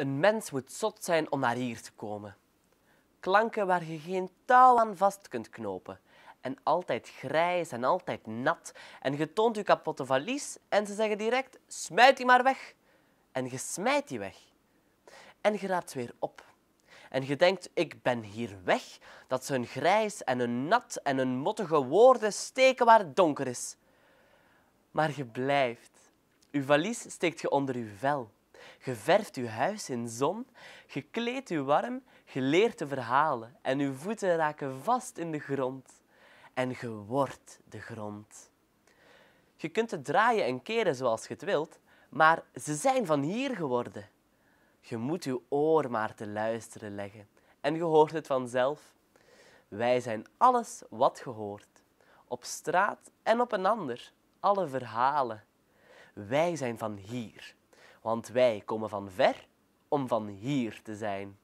Een mens moet zot zijn om naar hier te komen. Klanken waar je geen touw aan vast kunt knopen. En altijd grijs en altijd nat. En je toont je kapotte valies en ze zeggen direct: smijt die maar weg. En je smijt die weg. En je raapt weer op. En je denkt: ik ben hier weg. Dat ze hun grijs en hun nat en hun mottige woorden steken waar het donker is. Maar je blijft. Uw valies steekt je onder uw vel. Je verft uw huis in zon, je kleedt warm, je te de verhalen en uw voeten raken vast in de grond. En je wordt de grond. Je kunt het draaien en keren zoals je het wilt, maar ze zijn van hier geworden. Je moet uw oor maar te luisteren leggen en je hoort het vanzelf. Wij zijn alles wat gehoord, op straat en op een ander, alle verhalen. Wij zijn van hier want wij komen van ver om van hier te zijn.